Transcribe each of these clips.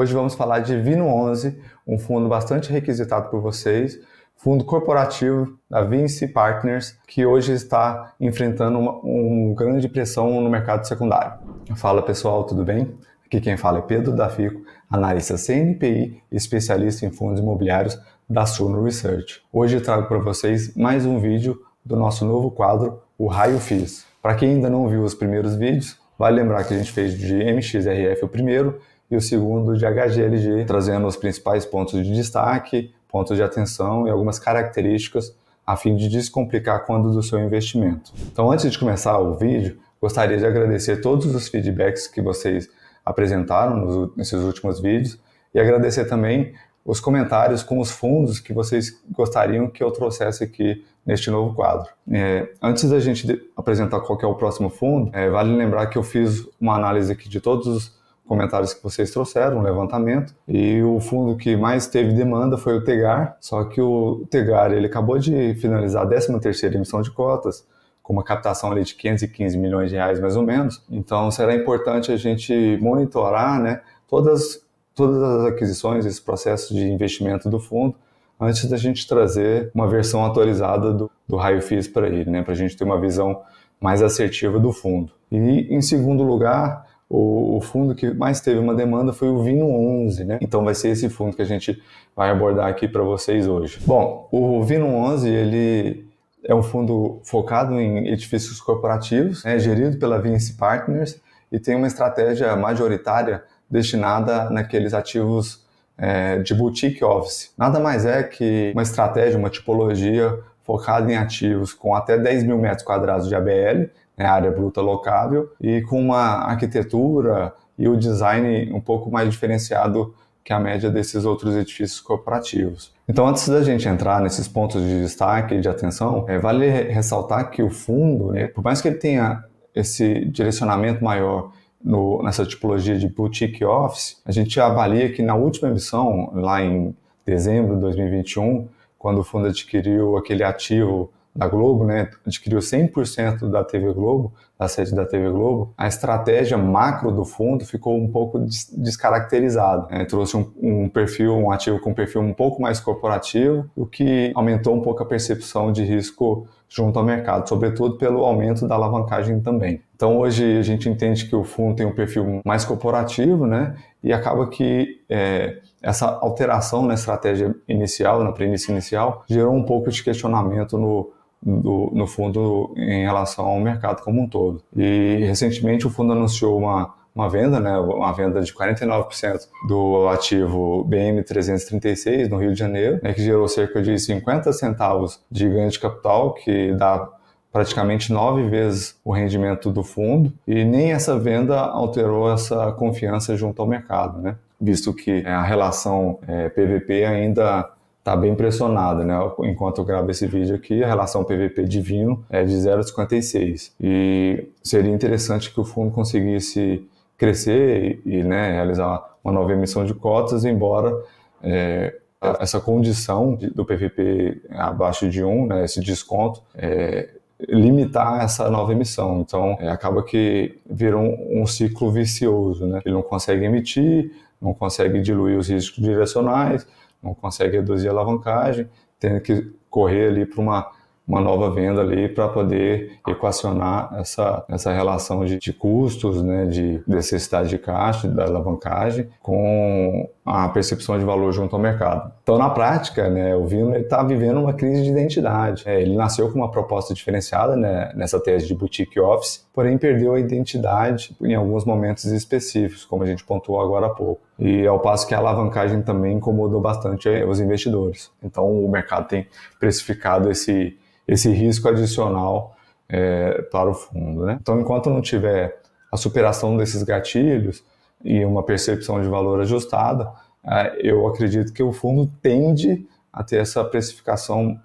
Hoje vamos falar de Vino 11, um fundo bastante requisitado por vocês, fundo corporativo da Vinci Partners, que hoje está enfrentando uma, uma grande pressão no mercado secundário. Fala pessoal, tudo bem? Aqui quem fala é Pedro da Fico, analista CNPI, especialista em fundos imobiliários da Suno Research. Hoje trago para vocês mais um vídeo do nosso novo quadro, o Raio Fiz. Para quem ainda não viu os primeiros vídeos, vale lembrar que a gente fez de MXRF o primeiro e o segundo de HGLG, trazendo os principais pontos de destaque, pontos de atenção e algumas características a fim de descomplicar quando do seu investimento. Então, antes de começar o vídeo, gostaria de agradecer todos os feedbacks que vocês apresentaram nos, nesses últimos vídeos e agradecer também os comentários com os fundos que vocês gostariam que eu trouxesse aqui neste novo quadro. É, antes da gente apresentar qual é o próximo fundo, é, vale lembrar que eu fiz uma análise aqui de todos os comentários que vocês trouxeram, um levantamento. E o fundo que mais teve demanda foi o Tegar, só que o Tegar ele acabou de finalizar a 13ª emissão de cotas, com uma captação ali de 515 milhões de reais mais ou menos. Então será importante a gente monitorar, né, todas todas as aquisições, esse processo de investimento do fundo, antes da gente trazer uma versão atualizada do, do raio FIIs para ele, né, para a gente ter uma visão mais assertiva do fundo. E em segundo lugar, o, o, fundo que mais teve uma demanda foi o Vino 11, né? Então vai ser esse fundo que a gente vai abordar aqui para vocês hoje. Bom, o Vino 11, ele é um fundo focado em edifícios corporativos, é né? gerido pela Vince Partners e tem uma estratégia majoritária destinada naqueles ativos é, de boutique office. Nada mais é que uma estratégia, uma tipologia focada em ativos com até 10 mil metros quadrados de ABL, né, área bruta locável, e com uma arquitetura e o design um pouco mais diferenciado que a média desses outros edifícios corporativos. Então, antes da gente entrar nesses pontos de destaque e de atenção, é, vale ressaltar que o fundo, né, por mais que ele tenha esse direcionamento maior no, nessa tipologia de boutique office, a gente avalia que na última emissão, lá em dezembro de 2021, quando o fundo adquiriu aquele ativo da Globo, né, adquiriu 100% da TV Globo, da sede da TV Globo, a estratégia macro do fundo ficou um pouco descaracterizada. Né? trouxe um, um, perfil, um ativo com um perfil um pouco mais corporativo, o que aumentou um pouco a percepção de risco junto ao mercado, sobretudo pelo aumento da alavancagem também. Então hoje a gente entende que o fundo tem um perfil mais corporativo, né, e acaba que é, essa alteração na estratégia inicial, na premissa inicial, gerou um pouco de questionamento no do, no fundo em relação ao mercado como um todo. E recentemente o fundo anunciou uma, uma venda, né, uma venda de 49% do ativo BM336 no Rio de Janeiro, né, que gerou cerca de 50 centavos de ganho de capital, que dá praticamente nove vezes o rendimento do fundo e nem essa venda alterou essa confiança junto ao mercado, né? visto que é, a relação é, PVP ainda tá bem pressionado, né? Enquanto eu gravo esse vídeo aqui, a relação PVP divino é de 0,56. E seria interessante que o fundo conseguisse crescer e, e né, realizar uma nova emissão de cotas, embora é, essa condição do PVP abaixo de 1, né, esse desconto, é, limitar essa nova emissão. Então, é, acaba que vira um, um, ciclo vicioso, né? Ele não consegue emitir, não consegue diluir os riscos direcionais, não consegue reduzir a alavancagem, tendo que correr ali para uma, uma nova venda ali para poder equacionar essa, essa relação de, de custos, né, de necessidade de caixa, da alavancagem, com a percepção de valor junto ao mercado. Então, na prática, né, o Vino está vivendo uma crise de identidade. É, ele nasceu com uma proposta diferenciada né, nessa tese de boutique office, porém perdeu a identidade em alguns momentos específicos, como a gente pontuou agora há pouco e ao passo que a alavancagem também incomodou bastante eh, os investidores. Então o mercado tem precificado esse, esse risco adicional é, para o fundo. Né? Então enquanto não tiver a superação desses gatilhos e uma percepção de valor ajustada, eh, eu acredito que o fundo tende a ter essa precificação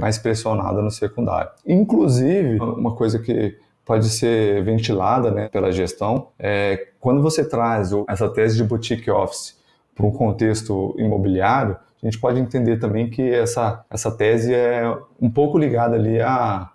mais pressionada no secundário. Inclusive, uma coisa que pode ser ventilada né, pela gestão. É, quando você traz essa tese de boutique office para um contexto imobiliário, a gente pode entender também que essa, essa tese é um pouco ligada ali à,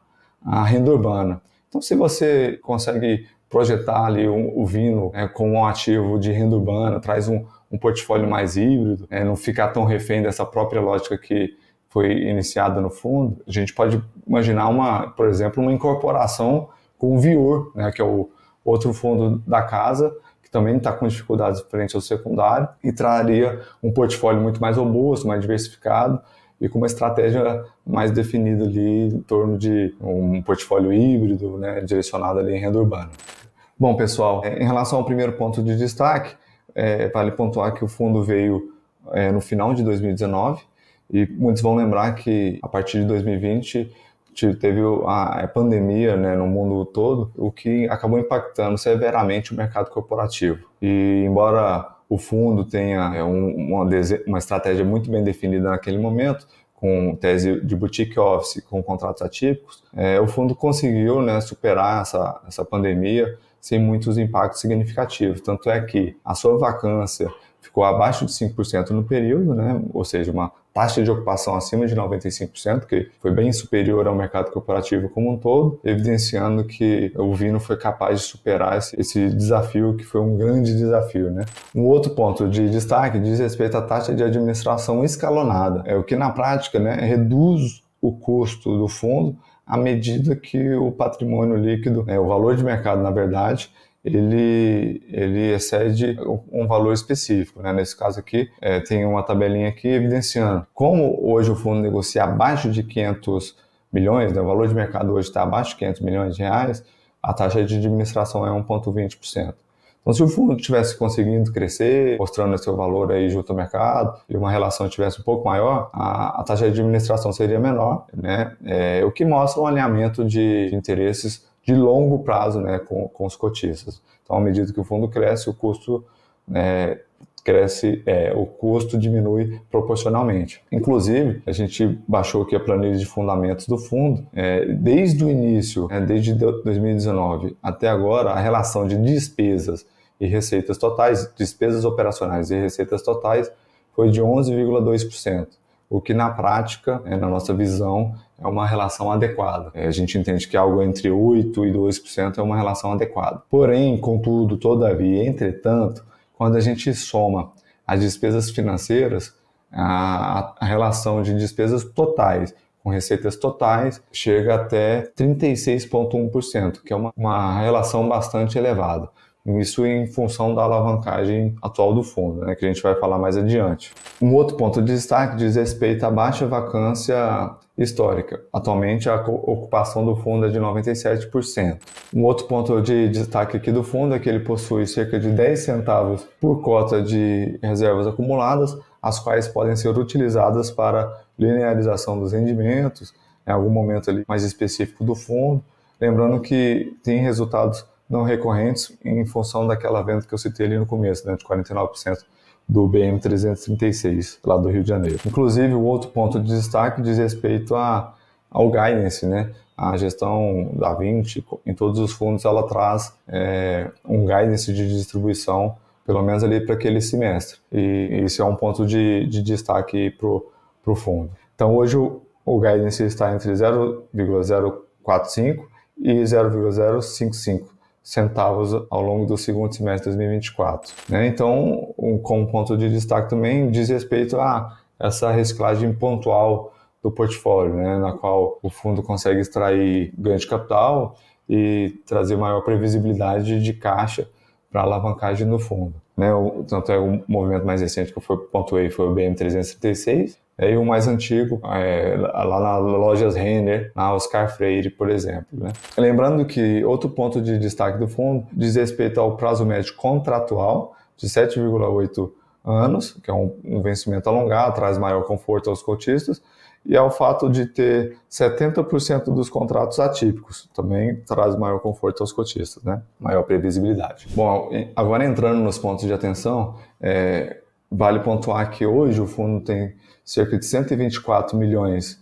à renda urbana. Então, se você consegue projetar ali o vino né, como um ativo de renda urbana, traz um, um portfólio mais híbrido, né, não ficar tão refém dessa própria lógica que foi iniciada no fundo, a gente pode imaginar, uma, por exemplo, uma incorporação com o Vior, né, que é o outro fundo da casa, que também está com dificuldades frente ao secundário, e traria um portfólio muito mais robusto, mais diversificado e com uma estratégia mais definida ali em torno de um portfólio híbrido, né, direcionado ali em renda urbana. Bom, pessoal, é, em relação ao primeiro ponto de destaque, é, vale pontuar que o fundo veio é, no final de 2019 e muitos vão lembrar que a partir de 2020 teve a pandemia né, no mundo todo, o que acabou impactando severamente o mercado corporativo. E embora o fundo tenha é, uma, uma estratégia muito bem definida naquele momento, com tese de boutique office, com contratos atípicos, é, o fundo conseguiu né, superar essa, essa pandemia sem muitos impactos significativos. Tanto é que a sua vacância ficou abaixo de 5% no período, né? ou seja, uma taxa de ocupação acima de 95%, que foi bem superior ao mercado corporativo como um todo, evidenciando que o Vino foi capaz de superar esse, esse desafio, que foi um grande desafio. Né? Um outro ponto de destaque diz respeito à taxa de administração escalonada, é o que na prática né, reduz o custo do fundo à medida que o patrimônio líquido, né, o valor de mercado, na verdade, ele, ele excede um valor específico. Né? Nesse caso aqui, é, tem uma tabelinha aqui evidenciando como hoje o fundo negocia abaixo de 500 milhões, né? o valor de mercado hoje está abaixo de 500 milhões de reais, a taxa de administração é 1,20%. Então, se o fundo tivesse conseguindo crescer, mostrando seu valor aí junto ao mercado, e uma relação tivesse um pouco maior, a, a taxa de administração seria menor, né? É, o que mostra um alinhamento de interesses de longo prazo né, com, com os cotistas. Então, à medida que o fundo cresce, o custo né, cresce, é, o custo diminui proporcionalmente. Inclusive, a gente baixou aqui a planilha de fundamentos do fundo. É, desde o início, é, desde 2019 até agora, a relação de despesas e receitas totais, despesas operacionais e receitas totais, foi de 11,2% o que na prática, é, na nossa visão, é uma relação adequada. É, a gente entende que algo entre 8% e 2% é uma relação adequada. Porém, contudo, todavia, entretanto, quando a gente soma as despesas financeiras, a, a relação de despesas totais com receitas totais chega até 36,1%, que é uma, uma relação bastante elevada. Isso em função da alavancagem atual do fundo, né, que a gente vai falar mais adiante. Um outro ponto de destaque diz respeito à baixa vacância histórica. Atualmente, a ocupação do fundo é de 97%. Um outro ponto de destaque aqui do fundo é que ele possui cerca de 10 centavos por cota de reservas acumuladas, as quais podem ser utilizadas para linearização dos rendimentos, em algum momento ali mais específico do fundo. Lembrando que tem resultados não recorrentes em função daquela venda que eu citei ali no começo, né, de 49% do BM336 lá do Rio de Janeiro. Inclusive, o outro ponto de destaque diz respeito a, ao guidance, né? A gestão da 20, em todos os fundos, ela traz é, um guidance de distribuição, pelo menos ali para aquele semestre. E isso é um ponto de, de destaque para o fundo. Então, hoje o, o guidance está entre 0,045 e 0,055 centavos ao longo do segundo semestre de 2024. Né? Então, um, como ponto de destaque também diz respeito a essa reciclagem pontual do portfólio, né? na qual o fundo consegue extrair ganho de capital e trazer maior previsibilidade de caixa para alavancagem no fundo. Né? O, tanto é o movimento mais recente que eu pontuei foi o BM336, é, e o mais antigo, é, lá na Lojas Renner, na Oscar Freire, por exemplo. Né? Lembrando que outro ponto de destaque do fundo diz respeito ao prazo médio contratual de 7,8 anos, que é um, um vencimento alongado, traz maior conforto aos cotistas, e ao fato de ter 70% dos contratos atípicos, também traz maior conforto aos cotistas, né? maior previsibilidade. Bom, agora entrando nos pontos de atenção, é, Vale pontuar que hoje o fundo tem cerca de 124 milhões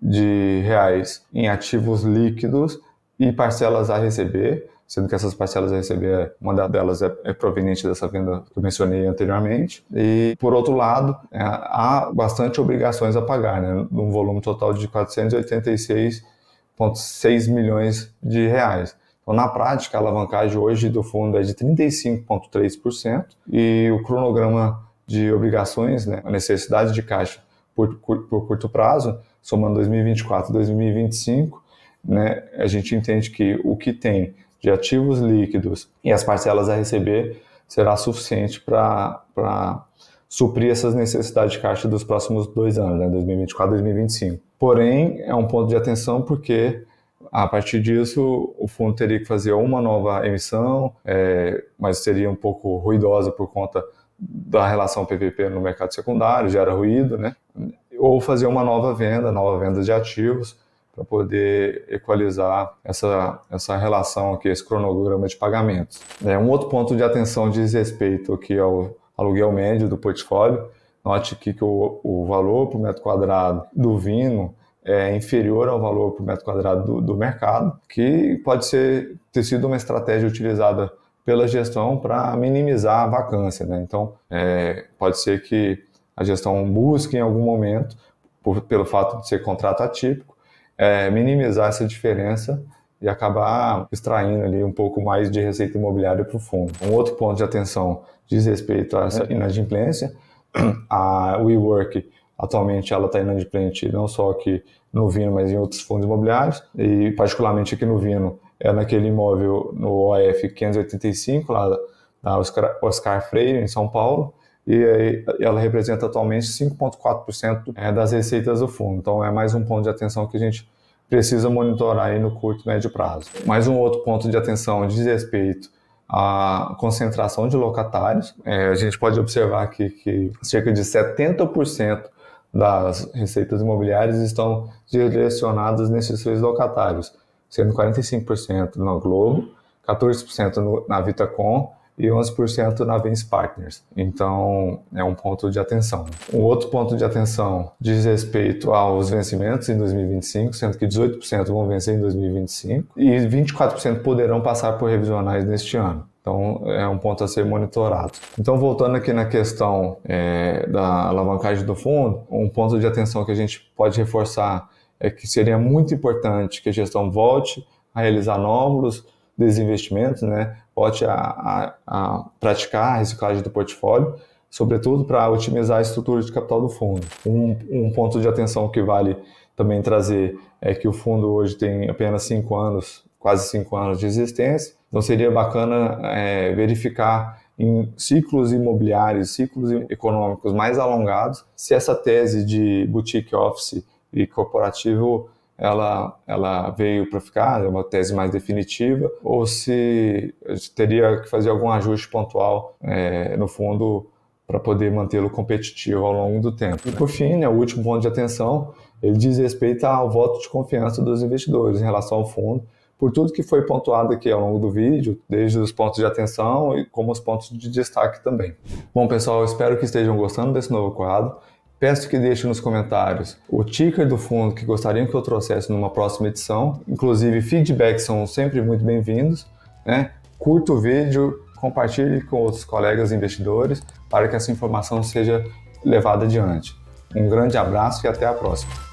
de reais em ativos líquidos e parcelas a receber, sendo que essas parcelas a receber, uma delas é, é proveniente dessa venda que eu mencionei anteriormente. E, por outro lado, é, há bastante obrigações a pagar, né? num volume total de 486,6 milhões de reais. Então, na prática, a alavancagem hoje do fundo é de 35,3% e o cronograma de obrigações, né, a necessidade de caixa por, por curto prazo, somando 2024 e 2025, né, a gente entende que o que tem de ativos líquidos e as parcelas a receber será suficiente para suprir essas necessidades de caixa dos próximos dois anos, né, 2024 e 2025. Porém, é um ponto de atenção porque a partir disso, o fundo teria que fazer uma nova emissão, é, mas seria um pouco ruidosa por conta da relação PVP no mercado secundário, gera ruído, né? Ou fazer uma nova venda, nova venda de ativos, para poder equalizar essa, essa relação aqui, esse cronograma de pagamentos. É, um outro ponto de atenção diz respeito aqui ao aluguel médio do portfólio. Note aqui que o, o valor por metro quadrado do vino é inferior ao valor por metro quadrado do, do mercado, que pode ser, ter sido uma estratégia utilizada pela gestão para minimizar a vacância. Né? Então, é, pode ser que a gestão busque em algum momento, por, pelo fato de ser contrato atípico, é, minimizar essa diferença e acabar extraindo ali um pouco mais de receita imobiliária para o fundo. Um outro ponto de atenção diz respeito a essa é. inadimplência. A WeWork atualmente ela está inadimplente não só aqui no Vino, mas em outros fundos imobiliários e particularmente aqui no Vino é naquele imóvel no OF 585, lá na Oscar, Oscar Freire, em São Paulo, e ela representa atualmente 5,4% é, das receitas do fundo. Então é mais um ponto de atenção que a gente precisa monitorar aí no curto e médio prazo. Mais um outro ponto de atenção diz respeito à concentração de locatários. É, a gente pode observar aqui que cerca de 70% das receitas imobiliárias estão direcionadas nesses três locatários sendo 45% na Globo, 14% no, na Vitacom e 11% na Vens Partners. Então, é um ponto de atenção. Um outro ponto de atenção diz respeito aos vencimentos em 2025, sendo que 18% vão vencer em 2025 e 24% poderão passar por revisionais neste ano. Então, é um ponto a ser monitorado. Então, voltando aqui na questão é, da alavancagem do fundo, um ponto de atenção que a gente pode reforçar é que seria muito importante que a gestão volte a realizar novos desinvestimentos, né? volte a, a, a praticar a reciclagem do portfólio, sobretudo para otimizar a estrutura de capital do fundo. Um, um, ponto de atenção que vale também trazer é que o fundo hoje tem apenas cinco anos, quase cinco anos de existência, então seria bacana é, verificar em ciclos imobiliários, ciclos econômicos mais alongados, se essa tese de boutique office e corporativo ela, ela veio para ficar, é uma tese mais definitiva, ou se teria que fazer algum ajuste pontual, é, no fundo, para poder mantê-lo competitivo ao longo do tempo. Né? E por fim, né, o último ponto de atenção, ele diz respeito ao voto de confiança dos investidores em relação ao fundo, por tudo que foi pontuado aqui ao longo do vídeo, desde os pontos de atenção e como os pontos de destaque também. Bom, pessoal, espero que estejam gostando desse novo quadro. Peço que deixe nos comentários o ticker do fundo que gostariam que eu trouxesse numa próxima edição. Inclusive, feedbacks são sempre muito bem-vindos. Né? Curta o vídeo, compartilhe com outros colegas investidores para que essa informação seja levada adiante. Um grande abraço e até a próxima.